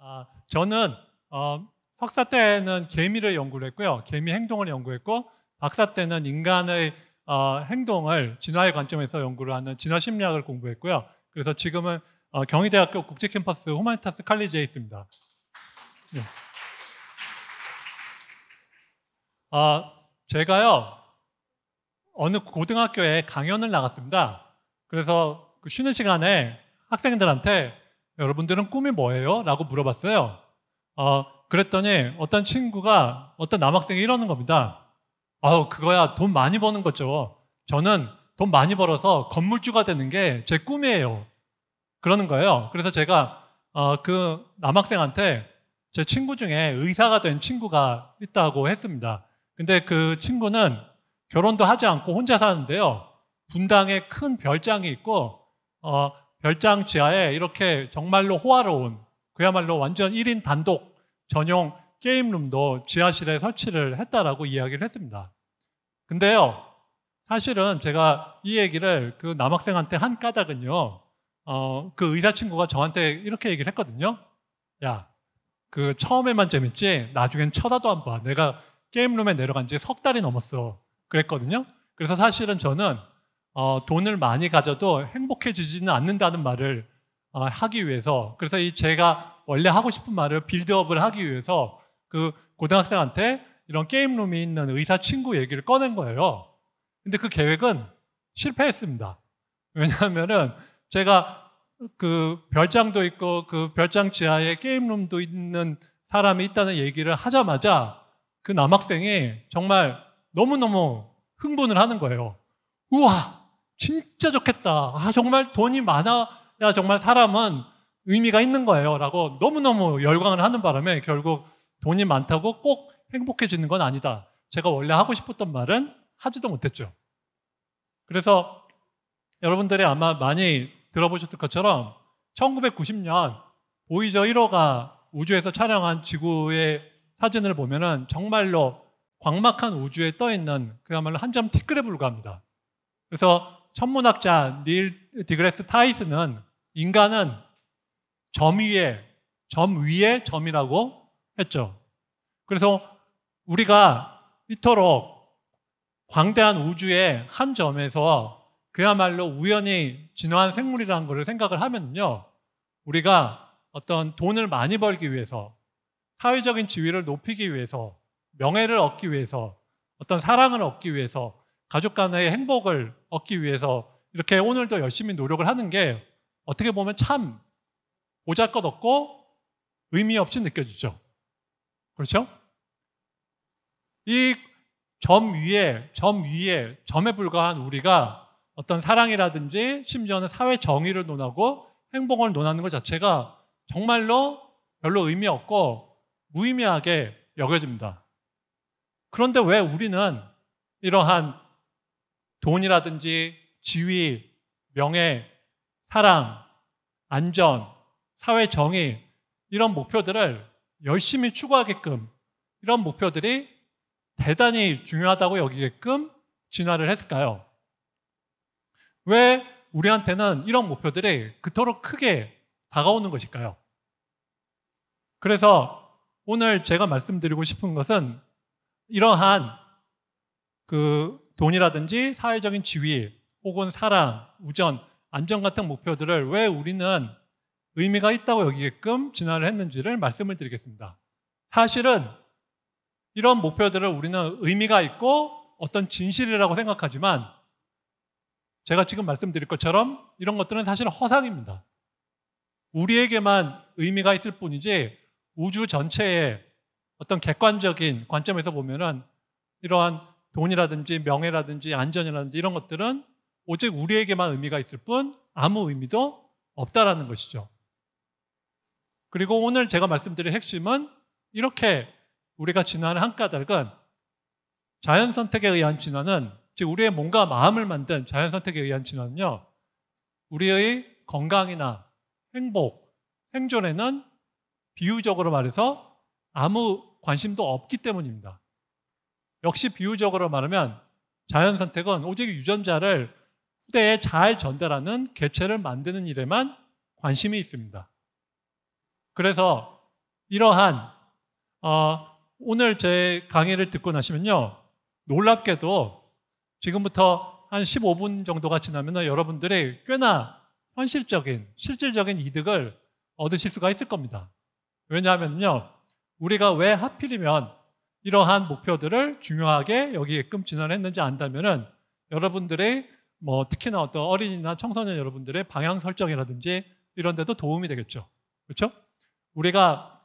아, 저는 어, 석사 때는 개미를 연구를 했고요. 개미 행동을 연구했고 박사 때는 인간의 어, 행동을 진화의 관점에서 연구를 하는 진화 심리학을 공부했고요. 그래서 지금은 어, 경희대학교 국제캠퍼스 호마니타스 칼리지에 있습니다. 네. 아, 제가요 어느 고등학교에 강연을 나갔습니다. 그래서 그 쉬는 시간에 학생들한테 여러분들은 꿈이 뭐예요? 라고 물어봤어요. 어, 그랬더니 어떤 친구가 어떤 남학생이 이러는 겁니다. 아우, 그거야 돈 많이 버는 거죠. 저는 돈 많이 벌어서 건물주가 되는 게 제 꿈이에요. 그러는 거예요. 그래서 제가 어, 그 남학생한테 제 친구 중에 의사가 된 친구가 있다고 했습니다. 근데 그 친구는 결혼도 하지 않고 혼자 사는데요. 분당에 큰 별장이 있고 어, 별장 지하에 이렇게 정말로 호화로운 그야말로 완전 1인 단독 전용 게임룸도 지하실에 설치를 했다라고 이야기를 했습니다. 근데요, 사실은 제가 이 얘기를 그 남학생한테 한 까닭은요, 어, 그 의사 친구가 저한테 이렇게 얘기를 했거든요. 야, 그 처음에만 재밌지, 나중엔 쳐다도 안 봐. 내가 게임룸에 내려간 지 석 달이 넘었어. 그랬거든요. 그래서 사실은 저는 어, 돈을 많이 가져도 행복해지지는 않는다는 말을 어, 하기 위해서 그래서 이 제가 원래 하고 싶은 말을 빌드업을 하기 위해서 그 고등학생한테 이런 게임룸이 있는 의사 친구 얘기를 꺼낸 거예요. 근데 그 계획은 실패했습니다. 왜냐하면은 제가 그 별장도 있고 그 별장 지하에 게임룸도 있는 사람이 있다는 얘기를 하자마자 그 남학생이 정말 너무너무 흥분을 하는 거예요. 우와! 진짜 좋겠다. 아, 정말 돈이 많아야 정말 사람은 의미가 있는 거예요. 라고 너무너무 열광을 하는 바람에 결국 돈이 많다고 꼭 행복해지는 건 아니다. 제가 원래 하고 싶었던 말은 하지도 못했죠. 그래서 여러분들이 아마 많이 들어보셨을 것처럼 1990년 보이저 1호가 우주에서 촬영한 지구의 사진을 보면은 정말로 광막한 우주에 떠 있는 그야말로 한 점 티끌에 불과합니다. 그래서 천문학자 닐 디그레스 타이스는 인간은 점 위에 점 위에 점이라고 했죠. 그래서 우리가 이토록 광대한 우주의 한 점에서 그야말로 우연히 진화한 생물이라는 것을 생각을 하면요. 우리가 어떤 돈을 많이 벌기 위해서, 사회적인 지위를 높이기 위해서, 명예를 얻기 위해서, 어떤 사랑을 얻기 위해서, 가족 간의 행복을 얻기 위해서 이렇게 오늘도 열심히 노력을 하는 게 어떻게 보면 참오잘것 없고 의미 없이 느껴지죠. 그렇죠? 이 점 위에, 점 위에, 점에 불과한 우리가 어떤 사랑이라든지 심지어는 사회 정의를 논하고 행복을 논하는 것 자체가 정말로 별로 의미 없고 무의미하게 여겨집니다. 그런데 왜 우리는 이러한 돈이라든지 지위, 명예, 사랑, 안전, 사회 정의 이런 목표들을 열심히 추구하게끔 이런 목표들이 대단히 중요하다고 여기게끔 진화를 했을까요? 왜 우리한테는 이런 목표들이 그토록 크게 다가오는 것일까요? 그래서 오늘 제가 말씀드리고 싶은 것은 이러한 그 돈이라든지 사회적인 지위 혹은 사랑, 우전, 안전 같은 목표들을 왜 우리는 의미가 있다고 여기게끔 진화를 했는지를 말씀을 드리겠습니다. 사실은 이런 목표들을 우리는 의미가 있고 어떤 진실이라고 생각하지만 제가 지금 말씀드릴 것처럼 이런 것들은 사실 허상입니다. 우리에게만 의미가 있을 뿐이지 우주 전체에 어떤 객관적인 관점에서 보면은 이러한 돈이라든지 명예라든지 안전이라든지 이런 것들은 오직 우리에게만 의미가 있을 뿐 아무 의미도 없다라는 것이죠. 그리고 오늘 제가 말씀드릴 핵심은 이렇게 우리가 진화는한 까닭은 자연 선택에 의한 진화는 즉 우리의 몸과 마음을 만든 자연 선택에 의한 진화는요. 우리의 건강이나 행복, 생존에는 비유적으로 말해서 아무 관심도 없기 때문입니다. 역시 비유적으로 말하면 자연 선택은 오직 유전자를 후대에 잘 전달하는 개체를 만드는 일에만 관심이 있습니다. 그래서 이러한 어, 오늘 제 강의를 듣고 나시면요 놀랍게도 지금부터 한 15분 정도가 지나면 여러분들이 꽤나 현실적인 실질적인 이득을 얻으실 수가 있을 겁니다. 왜냐하면요 우리가 왜 하필이면 이러한 목표들을 중요하게 여기게끔 진화했는지 안다면은 여러분들의 뭐 특히나 어떤 어린이나 청소년 여러분들의 방향 설정이라든지 이런 데도 도움이 되겠죠. 그렇죠? 우리가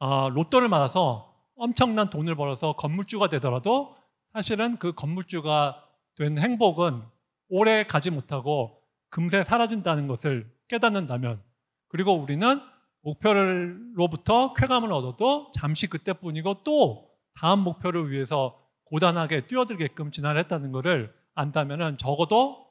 어, 로또를 맞아서 엄청난 돈을 벌어서 건물주가 되더라도 사실은 그 건물주가 된 행복은 오래 가지 못하고 금세 사라진다는 것을 깨닫는다면 그리고 우리는 목표로부터 쾌감을 얻어도 잠시 그때뿐이고 또 다음 목표를 위해서 고단하게 뛰어들게끔 진화했다는 것을 안다면 적어도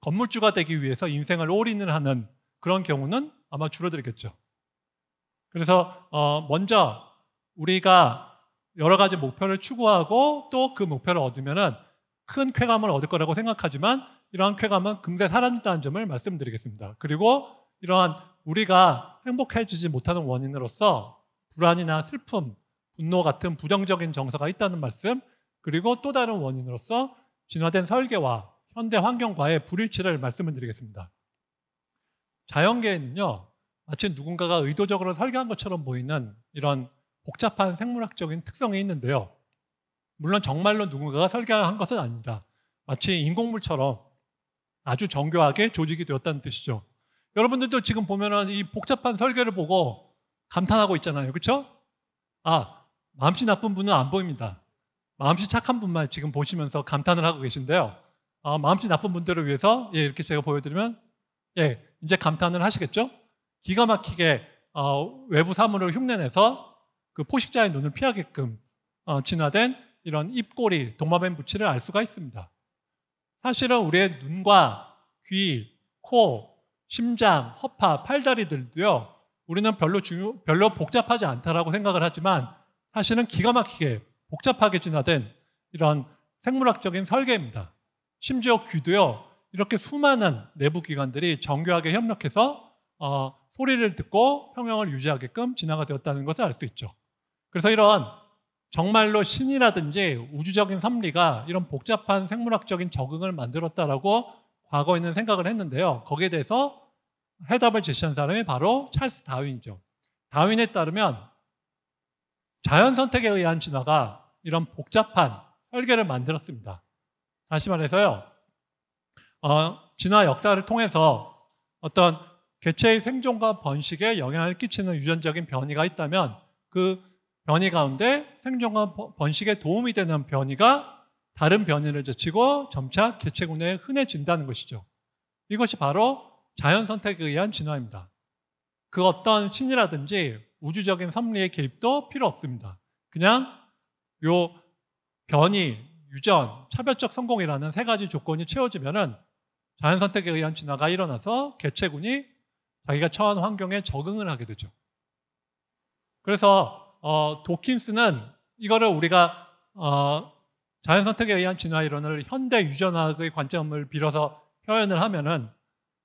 건물주가 되기 위해서 인생을 올인을 하는 그런 경우는 아마 줄어들겠죠. 그래서 어 먼저 우리가 여러 가지 목표를 추구하고 또 그 목표를 얻으면은 큰 쾌감을 얻을 거라고 생각하지만 이러한 쾌감은 금세 사라진다는 점을 말씀드리겠습니다. 그리고 이러한 우리가 행복해지지 못하는 원인으로서 불안이나 슬픔, 분노 같은 부정적인 정서가 있다는 말씀, 그리고 또 다른 원인으로서 진화된 설계와 현대 환경과의 불일치를 말씀을 드리겠습니다. 자연계에는요, 마치 누군가가 의도적으로 설계한 것처럼 보이는 이런 복잡한 생물학적인 특성이 있는데요. 물론 정말로 누군가가 설계한 것은 아닙니다. 마치 인공물처럼 아주 정교하게 조직이 되었다는 뜻이죠. 여러분들도 지금 보면은 이 복잡한 설계를 보고 감탄하고 있잖아요. 그렇죠? 아, 마음씨 나쁜 분은 안 보입니다. 마음씨 착한 분만 지금 보시면서 감탄을 하고 계신데요. 아, 마음씨 나쁜 분들을 위해서 예, 이렇게 제가 보여드리면 예, 이제 감탄을 하시겠죠? 기가 막히게 어, 외부 사물을 흉내내서 그 포식자의 눈을 피하게끔 어, 진화된 이런 입꼬리, 동마뱀 부치를 알 수가 있습니다. 사실은 우리의 눈과 귀, 코, 심장, 허파, 팔다리들도요, 우리는 별로 중요, 별로 복잡하지 않다라고 생각을 하지만 사실은 기가 막히게 복잡하게 진화된 이런 생물학적인 설계입니다. 심지어 귀도요, 이렇게 수많은 내부 기관들이 정교하게 협력해서 어, 소리를 듣고 평형을 유지하게끔 진화가 되었다는 것을 알 수 있죠. 그래서 이런 정말로 신이라든지 우주적인 섭리가 이런 복잡한 생물학적인 적응을 만들었다라고 과거에는 생각을 했는데요. 거기에 대해서 해답을 제시한 사람이 바로 찰스 다윈이죠. 다윈에 따르면 자연 선택에 의한 진화가 이런 복잡한 설계를 만들었습니다. 다시 말해서요, 어, 진화 역사를 통해서 어떤 개체의 생존과 번식에 영향을 끼치는 유전적인 변이가 있다면 그 변이 가운데 생존과 번식에 도움이 되는 변이가 다른 변이를 제치고 점차 개체군에 흔해진다는 것이죠. 이것이 바로 자연 선택에 의한 진화입니다. 그 어떤 신이라든지 우주적인 섭리의 개입도 필요 없습니다. 그냥 요 변이, 유전, 차별적 성공이라는 세 가지 조건이 채워지면은 자연 선택에 의한 진화가 일어나서 개체군이 자기가 처한 환경에 적응을 하게 되죠. 그래서 어, 도킨스는 이거를 우리가 어, 자연 선택에 의한 진화 이론을 현대 유전학의 관점을 빌어서 표현을 하면은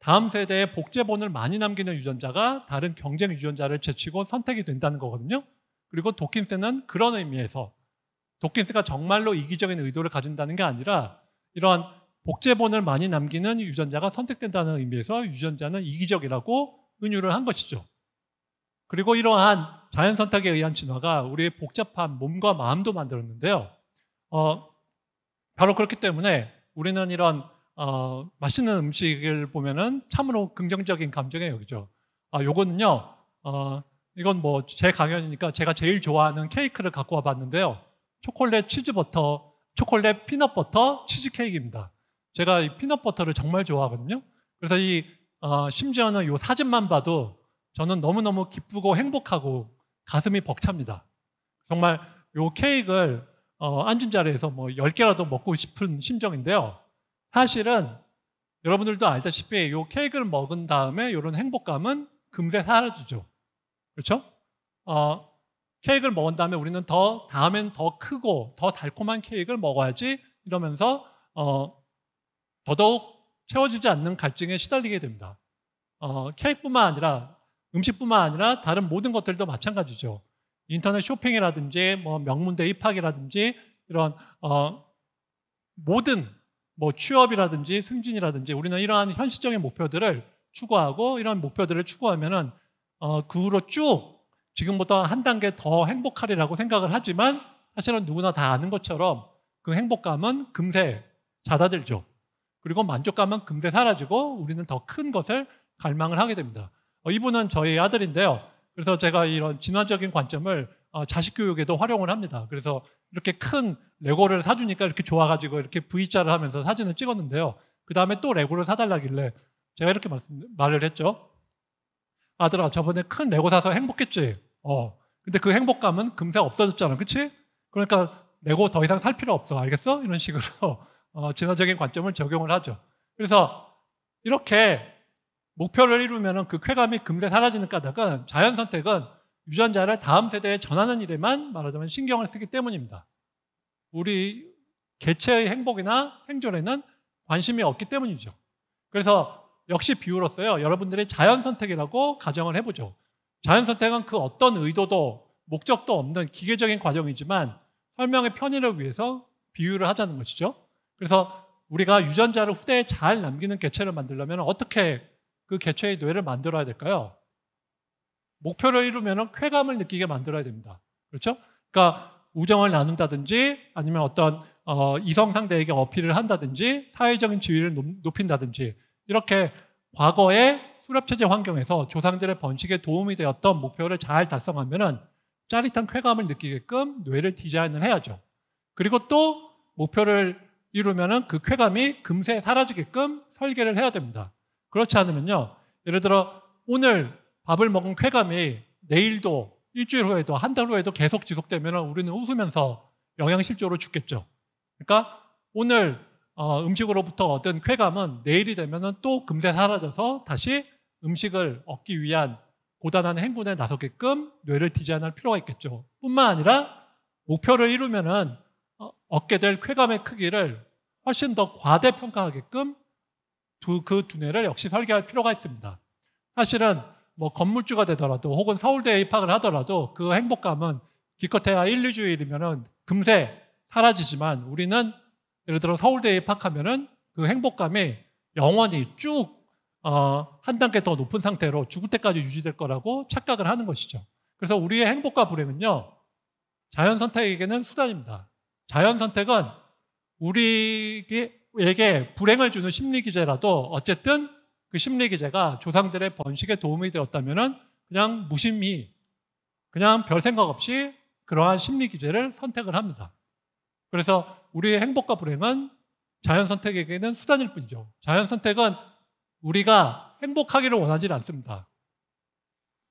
다음 세대에 복제본을 많이 남기는 유전자가 다른 경쟁 유전자를 제치고 선택이 된다는 거거든요. 그리고 도킨스는 그런 의미에서 도킨스가 정말로 이기적인 의도를 가진다는 게 아니라 이러한 복제본을 많이 남기는 유전자가 선택된다는 의미에서 유전자는 이기적이라고 은유를 한 것이죠. 그리고 이러한 자연 선택에 의한 진화가 우리의 복잡한 몸과 마음도 만들었는데요. 어, 바로 그렇기 때문에 우리는 이런 어, 맛있는 음식을 보면은 참으로 긍정적인 감정에 여기죠. 아, 요거는요, 어, 이건 뭐 제 강연이니까 제가 제일 좋아하는 케이크를 갖고 와봤는데요. 초콜릿 치즈버터, 초콜릿 피넛버터 치즈케이크입니다. 제가 이 피넛버터를 정말 좋아하거든요. 그래서 이, 어, 심지어는 요 사진만 봐도 저는 너무너무 기쁘고 행복하고 가슴이 벅찹니다. 정말 요 케이크를 어, 앉은 자리에서 뭐 10개라도 먹고 싶은 심정인데요. 사실은 여러분들도 알다시피 이 케이크를 먹은 다음에 이런 행복감은 금세 사라지죠. 그렇죠? 어, 케이크를 먹은 다음에 우리는 더 다음엔 더 크고 더 달콤한 케이크를 먹어야지 이러면서 어, 더더욱 채워지지 않는 갈증에 시달리게 됩니다. 어, 케이크뿐만 아니라 음식뿐만 아니라 다른 모든 것들도 마찬가지죠. 인터넷 쇼핑이라든지 뭐 명문대 입학이라든지 이런 어, 모든 뭐 취업이라든지 승진이라든지 우리는 이러한 현실적인 목표들을 추구하고 이런 목표들을 추구하면은 어, 그 후로 쭉 지금보다 한 단계 더 행복하리라고 생각을 하지만 사실은 누구나 다 아는 것처럼 그 행복감은 금세 잦아들죠. 그리고 만족감은 금세 사라지고 우리는 더 큰 것을 갈망을 하게 됩니다. 어, 이분은 저희 아들인데요. 그래서 제가 이런 진화적인 관점을 어, 자식 교육에도 활용을 합니다. 그래서 이렇게 큰 레고를 사주니까 이렇게 좋아가지고 이렇게 V자를 하면서 사진을 찍었는데요. 그 다음에 또 레고를 사달라길래 제가 이렇게 말씀, 말을 했죠. 아들아, 저번에 큰 레고 사서 행복했지? 어. 근데 그 행복감은 금세 없어졌잖아. 그치? 그러니까 레고 더 이상 살 필요 없어. 알겠어? 이런 식으로 어, 진화적인 관점을 적용을 하죠. 그래서 이렇게 목표를 이루면 그 쾌감이 금세 사라지는 까닭은 자연 선택은 유전자를 다음 세대에 전하는 일에만 말하자면 신경을 쓰기 때문입니다. 우리 개체의 행복이나 생존에는 관심이 없기 때문이죠. 그래서 역시 비유로서요, 여러분들의 자연 선택이라고 가정을 해보죠. 자연 선택은 그 어떤 의도도 목적도 없는 기계적인 과정이지만 설명의 편의를 위해서 비유를 하자는 것이죠. 그래서 우리가 유전자를 후대에 잘 남기는 개체를 만들려면 어떻게 그 개체의 뇌를 만들어야 될까요? 목표를 이루면 쾌감을 느끼게 만들어야 됩니다. 그렇죠? 그러니까 우정을 나눈다든지 아니면 어떤 어, 이성 상대에게 어필을 한다든지 사회적인 지위를 높인다든지 이렇게 과거의 수렵체제 환경에서 조상들의 번식에 도움이 되었던 목표를 잘달성하면 짜릿한 쾌감을 느끼게끔 뇌를 디자인을 해야죠. 그리고 또 목표를 이루면그 쾌감이 금세 사라지게끔 설계를 해야 됩니다. 그렇지 않으면요. 예를 들어 오늘 밥을 먹은 쾌감이 내일도 일주일 후에도 한 달 후에도 계속 지속되면 우리는 웃으면서 영양실조로 죽겠죠. 그러니까 오늘 어, 음식으로부터 얻은 쾌감은 내일이 되면 또 금세 사라져서 다시 음식을 얻기 위한 고단한 행군에 나서게끔 뇌를 디자인할 필요가 있겠죠. 뿐만 아니라 목표를 이루면 어, 얻게 될 쾌감의 크기를 훨씬 더 과대평가하게끔 그 두뇌를 역시 설계할 필요가 있습니다. 사실은 뭐 건물주가 되더라도 혹은 서울대에 입학을 하더라도 그 행복감은 기껏해야 1, 2주일이면은 금세 사라지지만 우리는 예를 들어 서울대에 입학하면은 그 행복감이 영원히 쭉, 어, 한 단계 더 높은 상태로 죽을 때까지 유지될 거라고 착각을 하는 것이죠. 그래서 우리의 행복과 불행은요, 자연 선택에게는 수단입니다. 자연 선택은 우리에게 불행을 주는 심리 기제라도 어쨌든 그 심리 기제가 조상들의 번식에 도움이 되었다면 그냥 무심히 그냥 별 생각 없이 그러한 심리 기제를 선택을 합니다. 그래서 우리의 행복과 불행은 자연 선택에게는 수단일 뿐이죠. 자연 선택은 우리가 행복하기를 원하지 않습니다.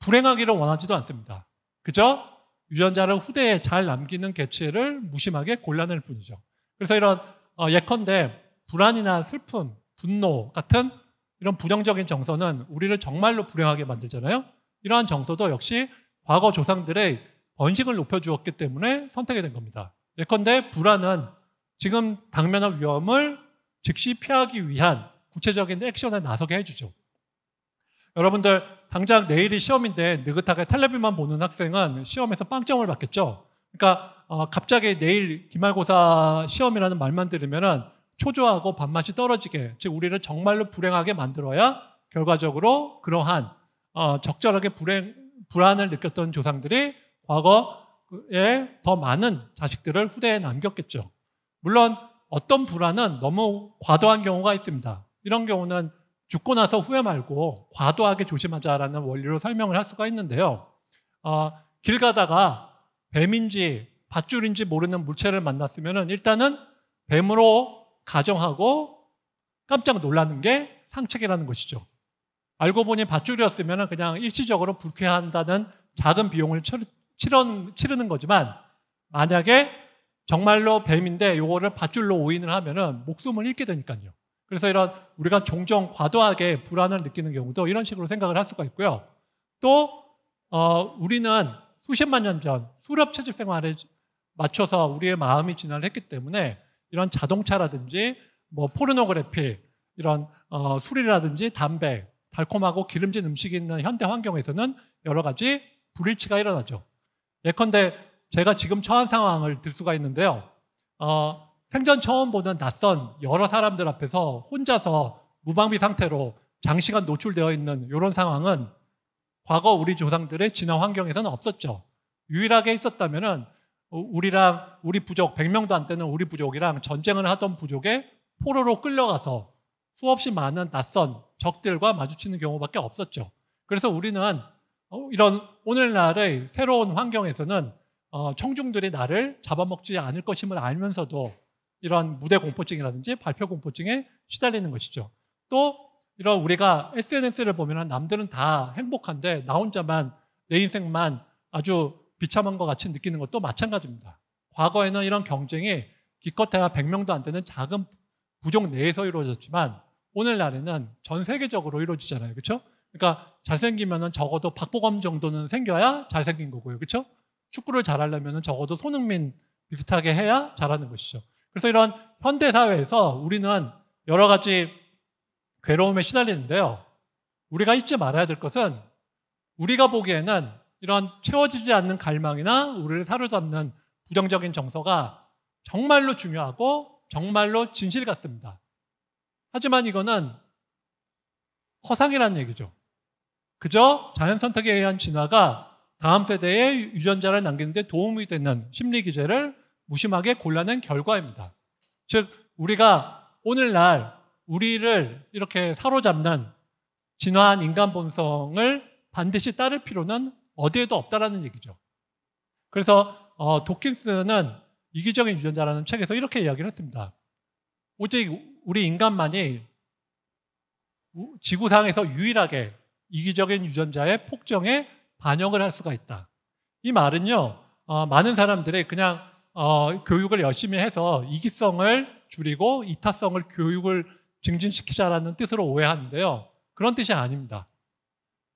불행하기를 원하지도 않습니다. 그죠? 유전자를 후대에 잘 남기는 개체를 무심하게 골라낼 뿐이죠. 그래서 이런 어, 예컨대 불안이나 슬픔, 분노 같은 이런 부정적인 정서는 우리를 정말로 불행하게 만들잖아요. 이러한 정서도 역시 과거 조상들의 번식을 높여주었기 때문에 선택이 된 겁니다. 예컨대 불안은 지금 당면한 위험을 즉시 피하기 위한 구체적인 액션에 나서게 해주죠. 여러분들 당장 내일이 시험인데 느긋하게 텔레비만 보는 학생은 시험에서 빵점을 받겠죠. 그러니까 어, 갑자기 내일 기말고사 시험이라는 말만 들으면은 초조하고 밥맛이 떨어지게, 즉 우리를 정말로 불행하게 만들어야 결과적으로 그러한 어, 적절하게 불행, 불안을 느꼈던 조상들이 과거에 더 많은 자식들을 후대에 남겼겠죠. 물론 어떤 불안은 너무 과도한 경우가 있습니다. 이런 경우는 죽고 나서 후회 말고 과도하게 조심하자라는 원리로 설명을 할 수가 있는데요. 어, 길 가다가 뱀인지 밧줄인지 모르는 물체를 만났으면 일단은 뱀으로 가정하고 깜짝 놀라는 게 상책이라는 것이죠. 알고 보니 밧줄이었으면 그냥 일시적으로 불쾌한다는 작은 비용을 치르는 거지만 만약에 정말로 뱀인데 요거를 밧줄로 오인을 하면은 목숨을 잃게 되니까요. 그래서 이런 우리가 종종 과도하게 불안을 느끼는 경우도 이런 식으로 생각을 할 수가 있고요. 또 어, 우리는 수십만 년 전 수렵 채집 생활에 맞춰서 우리의 마음이 진화를 했기 때문에 이런 자동차라든지 뭐 포르노그래피 이런 어, 술이라든지 담배, 달콤하고 기름진 음식이 있는 현대 환경에서는 여러 가지 불일치가 일어나죠. 예컨대 제가 지금 처한 상황을 들 수가 있는데요. 어, 생전 처음 보는 낯선 여러 사람들 앞에서 혼자서 무방비 상태로 장시간 노출되어 있는 이런 상황은 과거 우리 조상들의 진화 환경에서는 없었죠. 유일하게 있었다면은 어, 우리랑 우리 부족 100명도 안 되는 우리 부족이랑 전쟁을 하던 부족에 포로로 끌려가서 수없이 많은 낯선 적들과 마주치는 경우밖에 없었죠. 그래서 우리는 어, 이런 오늘날의 새로운 환경에서는 어, 청중들이 나를 잡아먹지 않을 것임을 알면서도 이런 무대 공포증이라든지 발표 공포증에 시달리는 것이죠. 또 이런 우리가 SNS를 보면 남들은 다 행복한데 나 혼자만 내 인생만 아주 비참한 것 같이 느끼는 것도 마찬가지입니다. 과거에는 이런 경쟁이 기껏해야 100명도 안 되는 작은 부족 내에서 이루어졌지만 오늘날에는 전 세계적으로 이루어지잖아요. 그렇죠? 그러니까 잘생기면 적어도 박보검 정도는 생겨야 잘생긴 거고요. 그렇죠? 축구를 잘하려면 적어도 손흥민 비슷하게 해야 잘하는 것이죠. 그래서 이런 현대 사회에서 우리는 여러 가지 괴로움에 시달리는데요. 우리가 잊지 말아야 될 것은 우리가 보기에는 이러한 채워지지 않는 갈망이나 우리를 사로잡는 부정적인 정서가 정말로 중요하고 정말로 진실 같습니다. 하지만 이거는 허상이라는 얘기죠. 그저 자연 선택에 의한 진화가 다음 세대의 유전자를 남기는데 도움이 되는 심리 기제를 무심하게 골라낸 결과입니다. 즉, 우리가 오늘날 우리를 이렇게 사로잡는 진화한 인간 본성을 반드시 따를 필요는 어디에도 없다라는 얘기죠. 그래서 어, 도킨스는 이기적인 유전자라는 책에서 이렇게 이야기를 했습니다. 오직 우리 인간만이 지구상에서 유일하게 이기적인 유전자의 폭정에 반영을 할 수가 있다. 이 말은요, 어, 많은 사람들이 그냥 어, 교육을 열심히 해서 이기성을 줄이고 이타성을 교육을 증진시키자라는 뜻으로 오해하는데요. 그런 뜻이 아닙니다.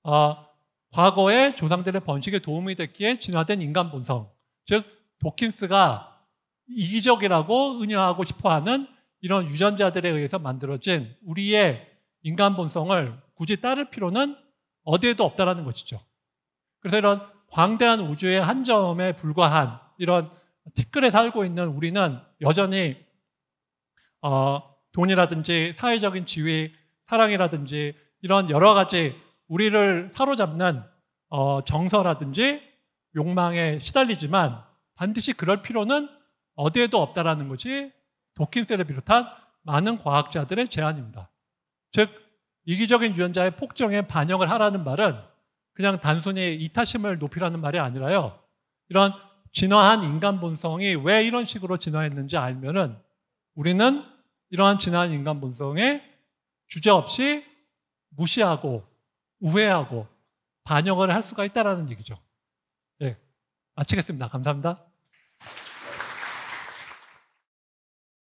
어, 과거의 조상들의 번식에 도움이 됐기에 진화된 인간 본성, 즉 도킨스가 이기적이라고 은유하고 싶어하는 이런 유전자들에 의해서 만들어진 우리의 인간 본성을 굳이 따를 필요는 어디에도 없다라는 것이죠. 그래서 이런 광대한 우주의 한 점에 불과한 이런 티끌에 살고 있는 우리는 여전히 어, 돈이라든지 사회적인 지위, 사랑이라든지 이런 여러 가지 우리를 사로잡는 어, 정서라든지 욕망에 시달리지만 반드시 그럴 필요는 어디에도 없다라는 것이 도킨셀을 비롯한 많은 과학자들의 제안입니다. 즉 이기적인 유전자의 폭정에 반영을 하라는 말은 그냥 단순히 이타심을 높이라는 말이 아니라요. 이런 진화한 인간 본성이 왜 이런 식으로 진화했는지 알면은 우리는 이러한 진화한 인간 본성에 주제 없이 무시하고 우회하고 반영을 할 수가 있다라는 얘기죠. 네. 마치겠습니다. 감사합니다.